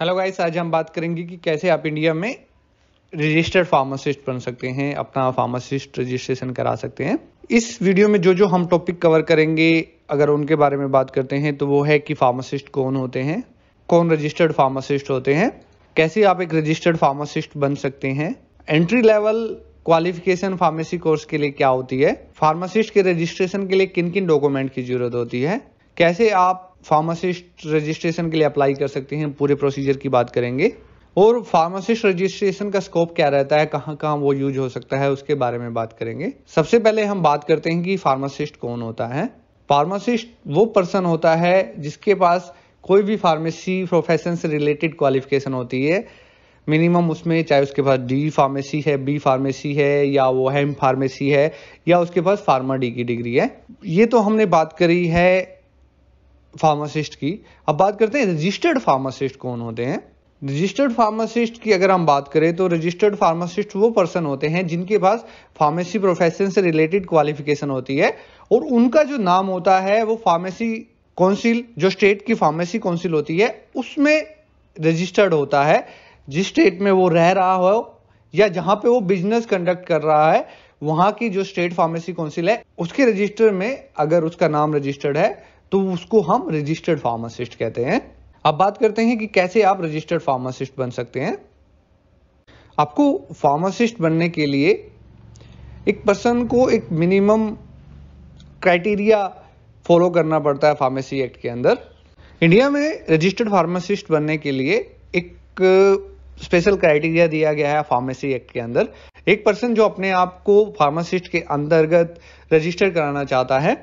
hello guys आज हम बात करेंगे कि कैसे आप इंडिया में रजिस्टर्ड फार्मासिस्ट बन सकते हैं अपना फार्मासिस्ट रजिस्ट्रेशन करा सकते हैं इस वीडियो में जो जो हम टॉपिक कवर करेंगे अगर उनके बारे में बात करते हैं तो वो है कि फार्मासिस्ट कौन होते हैं कौन रजिस्टर्ड फार्मासिस्ट होते हैं कैसे आप एक रजिस्टर्ड फार्मासिस्ट बन सकते हैं entry level qualification pharmacy course के लिए क्या होती है फार्मासिस्ट के रजिस्ट्रेशन के लिए किन किन डॉक्यूमेंट की जरूरत होती है कैसे आप फार्मासिस्ट रजिस्ट्रेशन के लिए अप्लाई कर सकते हैं पूरे प्रोसीजर की बात करेंगे और फार्मासिस्ट रजिस्ट्रेशन का स्कोप क्या रहता है कहाँ कहाँ वो यूज हो सकता है उसके बारे में बात करेंगे सबसे पहले हम बात करते हैं कि फार्मासिस्ट कौन होता है फार्मासिस्ट वो पर्सन होता है जिसके पास कोई भी फार्मेसी प्रोफेशन से रिलेटेड क्वालिफिकेशन होती है मिनिमम उसमें चाहे उसके पास डी फार्मेसी है बी फार्मेसी है या वो हेम फार्मेसी है या उसके पास फार्मा डी की डिग्री है ये तो हमने बात करी है फार्मासिस्ट की अब बात करते हैं रजिस्टर्ड फार्मासिस्ट कौन होते हैं रजिस्टर्ड फार्मासिस्ट की अगर हम बात करें तो रजिस्टर्ड फार्मासिस्ट वो पर्सन होते हैं जिनके पास फार्मेसी प्रोफेशन से रिलेटेड क्वालिफिकेशन होती है और उनका जो नाम होता है वो फार्मेसी काउंसिल जो स्टेट की फार्मेसी काउंसिल होती है उसमें रजिस्टर्ड होता है जिस स्टेट में वो रह रहा हो या जहां पे वो बिजनेस कंडक्ट कर रहा है वहां की जो स्टेट फार्मेसी काउंसिल है उसके रजिस्टर में अगर उसका नाम रजिस्टर्ड है तो उसको हम रजिस्टर्ड फार्मासिस्ट कहते हैं अब बात करते हैं कि कैसे आप रजिस्टर्ड फार्मासिस्ट बन सकते हैं आपको फार्मासिस्ट बनने के लिए एक पर्सन को एक मिनिमम क्राइटेरिया फॉलो करना पड़ता है फार्मेसी एक्ट के अंदर इंडिया में रजिस्टर्ड फार्मासिस्ट बनने के लिए एक स्पेशल uh, क्राइटेरिया दिया गया है फार्मेसी एक्ट के अंदर एक पर्सन जो अपने आप को फार्मासिस्ट के अंतर्गत रजिस्टर कराना चाहता है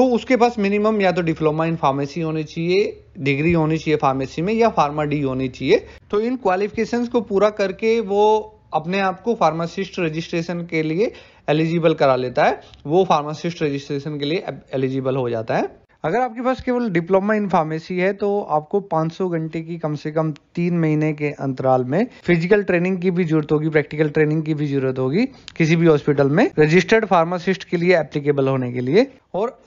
तो उसके पास मिनिमम या तो डिप्लोमा इन फार्मेसी होनी चाहिए डिग्री होनी चाहिए फार्मेसी में या फार्मा डी होनी चाहिए तो इन क्वालिफिकेशंस को पूरा करके वो अपने आप को फार्मासिस्ट रजिस्ट्रेशन के लिए एलिजिबल करा लेता है वो फार्मासिस्ट रजिस्ट्रेशन के लिए एलिजिबल हो जाता है अगर आपके पास केवल डिप्लोमा इन फार्मेसी है तो आपको 500 घंटे की कम से कम तीन महीने के अंतराल में फिजिकल ट्रेनिंग की भी जरूरत होगी प्रैक्टिकल ट्रेनिंग की भी जरूरत होगी किसी भी हॉस्पिटल में रजिस्टर्ड फार्मासिस्ट के लिए एप्लीकेबल होने के लिए और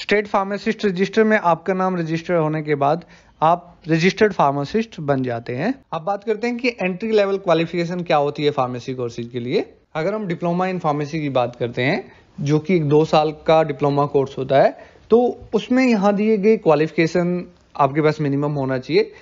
स्टेट फार्मासिस्ट रजिस्टर में आपका नाम रजिस्टर होने के बाद आप रजिस्टर्ड फार्मासिस्ट बन जाते हैं अब बात करते हैं कि एंट्री लेवल क्वालिफिकेशन क्या होती है फार्मेसी कोर्सेज के लिए अगर हम डिप्लोमा इन फार्मेसी की बात करते हैं जो कि एक दो साल का डिप्लोमा कोर्स होता है तो उसमें यहाँ दिए गए क्वालिफिकेशन आपके पास मिनिमम होना चाहिए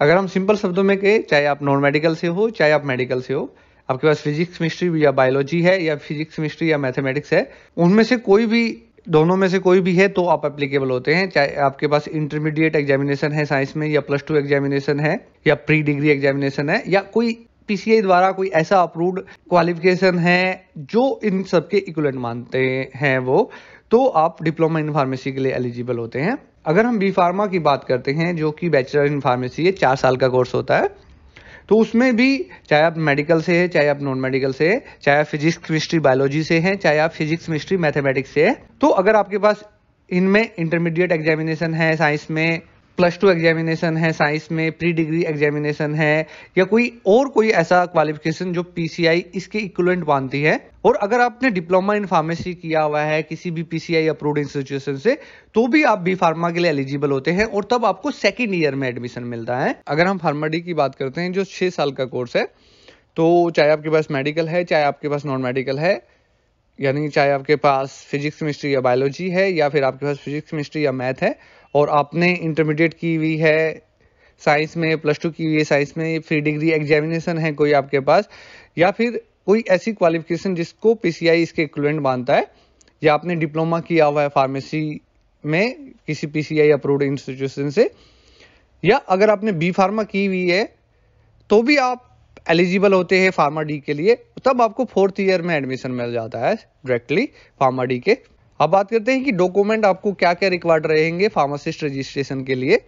अगर हम सिंपल शब्दों में कहें चाहे आप नॉन मेडिकल से हो चाहे आप मेडिकल से हो आपके पास फिजिक्स मिस्ट्री या बायोलॉजी है या फिजिक्स मिस्ट्री या मैथमेटिक्स है उनमें से कोई भी दोनों में से कोई भी है तो आप एप्लीकेबल होते हैं चाहे आपके पास इंटरमीडिएट एग्जामिनेशन है साइंस में या प्लस टू एग्जामिनेशन है या प्री डिग्री एग्जामिनेशन है या कोई पीसीआई द्वारा कोई ऐसा अप्रूव्ड क्वालिफिकेशन है जो इन सबके इक्वलेंट मानते हैं वो तो आप डिप्लोमा इन फार्मेसी के लिए एलिजिबल होते हैं अगर हम बी फार्मा की बात करते हैं जो कि बैचलर इन फार्मेसी है चार साल का कोर्स होता है तो उसमें भी चाहे आप मेडिकल से है चाहे आप नॉन मेडिकल से है चाहे आप फिजिक्स केमिस्ट्री बायोलॉजी से है चाहे आप फिजिक्स केमिस्ट्री मैथमेटिक्स से है तो अगर आपके पास इनमें इंटरमीडिएट एग्जामिनेशन है साइंस में प्लस टू एग्जामिनेशन है साइंस में प्री डिग्री एग्जामिनेशन है या कोई और कोई ऐसा क्वालिफिकेशन जो पीसीआई इसके इक्वलेंट बांधती है और अगर आपने डिप्लोमा इन फार्मेसी किया हुआ है किसी भी पीसीआई अप्रूव्ड इंस्टीट्यूशन से तो भी आप बी फार्मा के लिए एलिजिबल होते हैं और तब आपको सेकेंड ईयर में एडमिशन मिलता है अगर हम फार्माडी की बात करते हैं जो छः साल का कोर्स है तो चाहे आपके पास मेडिकल है चाहे आपके पास नॉन मेडिकल है यानी चाहे आपके पास फिजिक्स केमिस्ट्री या बायोलॉजी है या फिर आपके पास फिजिक्स केमिस्ट्री या मैथ है और आपने इंटरमीडिएट की हुई है साइंस में प्लस टू की हुई है साइंस में फ्री डिग्री एग्जामिनेशन है कोई आपके पास या फिर कोई ऐसी क्वालिफिकेशन जिसको पीसीआई इसके इक्वलेंट मानता है या आपने डिप्लोमा किया हुआ है फार्मेसी में किसी पीसीआई अप्रूव्ड इंस्टीट्यूशन से या अगर आपने बी फार्मा की हुई है तो भी आप एलिजिबल होते हैं फार्मा डी के लिए तब आपको फोर्थ ईयर में एडमिशन मिल जाता है डायरेक्टली फार्मा डी के अब बात करते हैं कि डॉक्यूमेंट आपको क्या क्या रिक्वायर्ड रहेंगे फार्मासिस्ट रजिस्ट्रेशन के लिए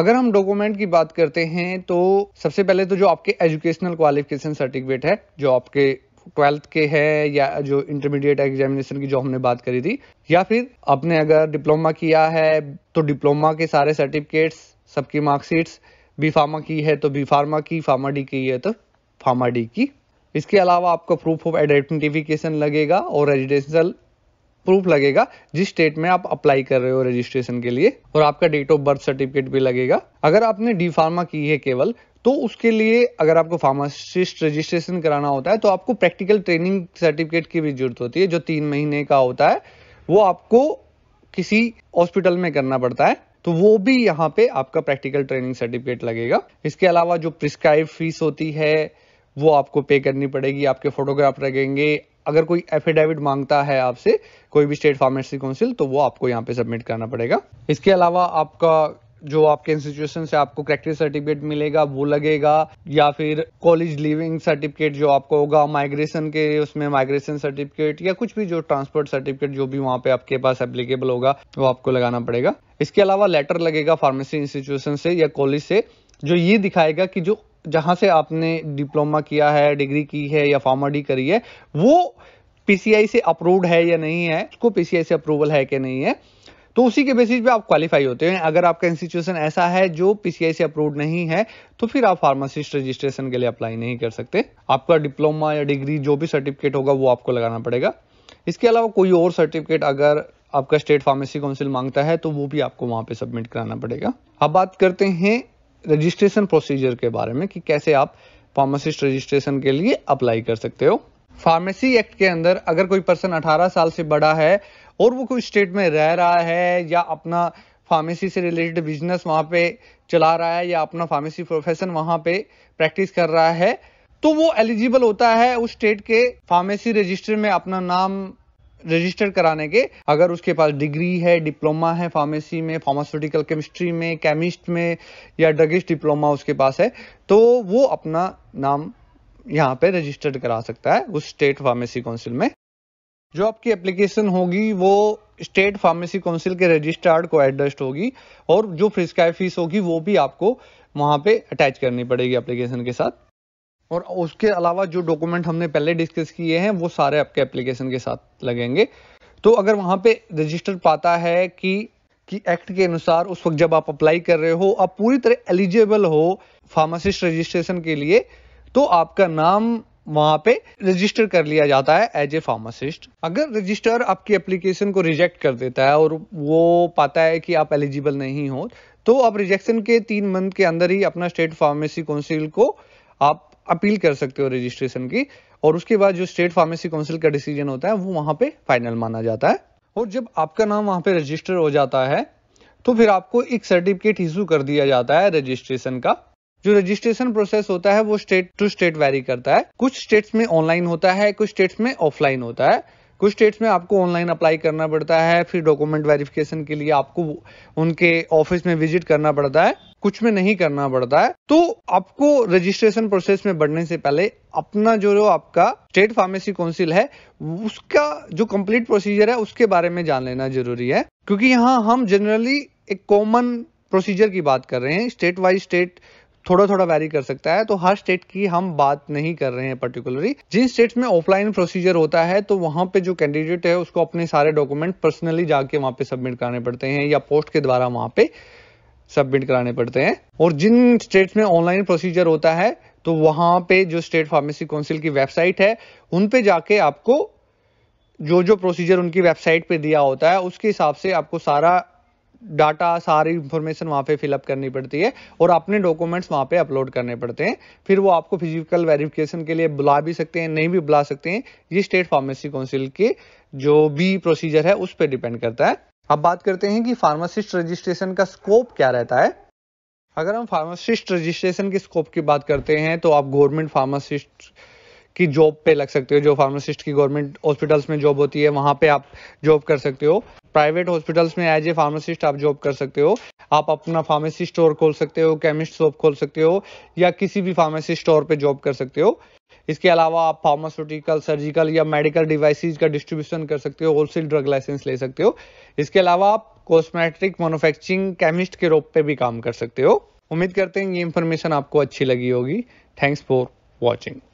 अगर हम डॉक्यूमेंट की बात करते हैं तो सबसे पहले तो जो आपके एजुकेशनल क्वालिफिकेशन सर्टिफिकेट है जो आपके ट्वेल्थ के है या जो इंटरमीडिएट एग्जामिनेशन की जो हमने बात करी थी या फिर आपने अगर डिप्लोमा किया है तो डिप्लोमा के सारे सर्टिफिकेट्स सबकी मार्कशीट्स बी फार्मा की है तो बी फार्मा की फार्मा डी की है तो फार्मा डी की इसके अलावा आपको प्रूफ ऑफ आइडेंटिफिकेशन लगेगा और रेजिडेंशियल प्रूफ लगेगा जिस स्टेट में आप अप्लाई कर रहे हो रजिस्ट्रेशन के लिए और आपका डेट ऑफ बर्थ सर्टिफिकेट भी लगेगा अगर आपने डी फार्मा की है केवल तो उसके लिए अगर आपको फार्मासिस्ट रजिस्ट्रेशन कराना होता है तो आपको प्रैक्टिकल ट्रेनिंग सर्टिफिकेट की भी जरूरत होती है जो तीन महीने का होता है वो आपको किसी हॉस्पिटल में करना पड़ता है तो वो भी यहाँ पे आपका प्रैक्टिकल ट्रेनिंग सर्टिफिकेट लगेगा इसके अलावा जो प्रिस्क्राइब फीस होती है वो आपको पे करनी पड़ेगी आपके फोटोग्राफ लगेंगे अगर कोई एफिडेविट मांगता है आपसे कोई भी स्टेट फार्मेसी काउंसिल तो वो आपको यहाँ पे सबमिट करना पड़ेगा इसके अलावा आपका जो आपके इंस्टीट्यूशन से आपको प्रैक्टिस सर्टिफिकेट मिलेगा वो लगेगा या फिर कॉलेज लिविंग सर्टिफिकेट जो आपको होगा माइग्रेशन के उसमें माइग्रेशन सर्टिफिकेट या कुछ भी जो ट्रांसपोर्ट सर्टिफिकेट जो भी वहाँ पे आपके पास एप्लीकेबल होगा वो आपको लगाना पड़ेगा इसके अलावा लेटर लगेगा फार्मेसी इंस्टीट्यूशन से या कॉलेज से जो ये दिखाएगा कि जो जहाँ से आपने डिप्लोमा किया है डिग्री की है या फार्माडी करी है वो पीसीआई से अप्रूव्ड है या नहीं है उसको पीसीआई से अप्रूवल है कि नहीं है तो उसी के बेसिस पे आप क्वालिफाई होते हैं अगर आपका इंस्टीट्यूशन ऐसा है जो पीसीआई से अप्रूव नहीं है तो फिर आप फार्मासिस्ट रजिस्ट्रेशन के लिए अप्लाई नहीं कर सकते आपका डिप्लोमा या डिग्री जो भी सर्टिफिकेट होगा वो आपको लगाना पड़ेगा इसके अलावा कोई और सर्टिफिकेट अगर आपका स्टेट फार्मेसी काउंसिल मांगता है तो वो भी आपको वहां पे सबमिट कराना पड़ेगा अब बात करते हैं रजिस्ट्रेशन प्रोसीजर के बारे में कि कैसे आप फार्मासिस्ट रजिस्ट्रेशन के लिए अप्लाई कर सकते हो फार्मेसी एक्ट के अंदर अगर कोई पर्सन 18 साल से बड़ा है और वो कोई स्टेट में रह रहा है या अपना फार्मेसी से रिलेटेड बिजनेस वहां पे चला रहा है या अपना फार्मेसी प्रोफेशन वहां पे प्रैक्टिस कर रहा है तो वो एलिजिबल होता है उस स्टेट के फार्मेसी रजिस्टर में अपना नाम रजिस्टर कराने के अगर उसके पास डिग्री है डिप्लोमा है फार्मेसी में फार्मास्यूटिकल केमिस्ट्री में केमिस्ट में या ड्रगिस्ट डिप्लोमा उसके पास है तो वो अपना नाम यहाँ पे रजिस्टर्ड करा सकता है उस स्टेट फार्मेसी काउंसिल में जो आपकी एप्लीकेशन होगी वो स्टेट फार्मेसी काउंसिल के रजिस्ट्रार्ड को एडजस्ट होगी और जो प्रिस्क्राइब फीस होगी वो भी आपको वहां पे अटैच करनी पड़ेगी एप्लीकेशन के साथ और उसके अलावा जो डॉक्यूमेंट हमने पहले डिस्कस किए हैं वो सारे आपके एप्लीकेशन के साथ लगेंगे तो अगर वहाँ पे रजिस्टर पाता है कि कि एक्ट के अनुसार उस वक्त जब आप अप्लाई कर रहे हो आप पूरी तरह एलिजिबल हो फार्मासिस्ट रजिस्ट्रेशन के लिए तो आपका नाम वहां पे रजिस्टर कर लिया जाता है एज ए फार्मासिस्ट अगर रजिस्टर आपकी एप्लीकेशन को रिजेक्ट कर देता है और वो पाता है कि आप एलिजिबल नहीं हो तो आप रिजेक्शन के तीन मंथ के अंदर ही अपना स्टेट फार्मेसी काउंसिल को आप अपील कर सकते हो रजिस्ट्रेशन की और उसके बाद जो स्टेट फार्मेसी काउंसिल का डिसीजन होता है वो वहां पे फाइनल माना जाता है और जब आपका नाम वहां पे रजिस्टर हो जाता है तो फिर आपको एक सर्टिफिकेट इशू कर दिया जाता है रजिस्ट्रेशन का जो रजिस्ट्रेशन प्रोसेस होता है वो स्टेट टू स्टेट वेरी करता है कुछ स्टेट्स में ऑनलाइन होता है कुछ स्टेट्स में ऑफलाइन होता है कुछ स्टेट्स में आपको ऑनलाइन अप्लाई करना पड़ता है फिर डॉक्यूमेंट वेरिफिकेशन के लिए आपको उनके ऑफिस में विजिट करना पड़ता है कुछ में नहीं करना पड़ता है तो आपको रजिस्ट्रेशन प्रोसेस में बढ़ने से पहले अपना जो आपका स्टेट फार्मेसी काउंसिल है उसका जो कंप्लीट प्रोसीजर है उसके बारे में जान लेना जरूरी है क्योंकि यहाँ हम जनरली एक कॉमन प्रोसीजर की बात कर रहे हैं स्टेट वाइज स्टेट थोड़ा थोड़ा वैरी कर सकता है तो हर स्टेट की हम बात नहीं कर रहे हैं पर्टिकुलरली जिन स्टेट्स में ऑफलाइन प्रोसीजर होता है तो वहां पे जो कैंडिडेट है उसको अपने सारे डॉक्यूमेंट पर्सनली जाके वहां पे सबमिट कराने पड़ते हैं या पोस्ट के द्वारा वहां पे सबमिट कराने पड़ते हैं और जिन स्टेट्स में ऑनलाइन प्रोसीजर होता है तो वहां पे जो स्टेट फार्मेसी काउंसिल की वेबसाइट है उन पे जाके आपको जो जो प्रोसीजर उनकी वेबसाइट पे दिया होता है उसके हिसाब से आपको सारा डाटा सारी इंफॉर्मेशन वहाँ पे फिलअप करनी पड़ती है और अपने डॉक्यूमेंट्स वहाँ पे अपलोड करने पड़ते हैं फिर वो आपको फिजिकल वेरिफिकेशन के लिए बुला भी सकते हैं नहीं भी बुला सकते हैं ये स्टेट फार्मेसी काउंसिल के जो भी प्रोसीजर है उस पर डिपेंड करता है अब बात करते हैं कि फार्मासिस्ट रजिस्ट्रेशन का स्कोप क्या रहता है अगर हम फार्मासिस्ट रजिस्ट्रेशन के स्कोप की बात करते हैं तो आप गवर्नमेंट फार्मासिस्ट की जॉब पे लग सकते हो जो फार्मासिस्ट की गवर्नमेंट हॉस्पिटल्स में जॉब होती है वहाँ पे आप जॉब कर सकते हो प्राइवेट हॉस्पिटल्स में एज ए फार्मासिस्ट आप जॉब कर सकते हो आप अपना फार्मेसी स्टोर खोल सकते हो केमिस्ट शॉप खोल सकते हो या किसी भी फार्मेसी स्टोर पे जॉब कर सकते हो इसके अलावा आप फार्मास्यूटिकल सर्जिकल या मेडिकल डिवाइसेज का डिस्ट्रीब्यूशन कर सकते हो होलसेल ड्रग लाइसेंस ले सकते हो इसके अलावा आप कॉस्मेटिक मैनुफैक्चरिंग केमिस्ट के रूप पे भी काम कर सकते हो उम्मीद करते हैं ये इन्फॉर्मेशन आपको अच्छी लगी होगी थैंक्स फॉर वॉचिंग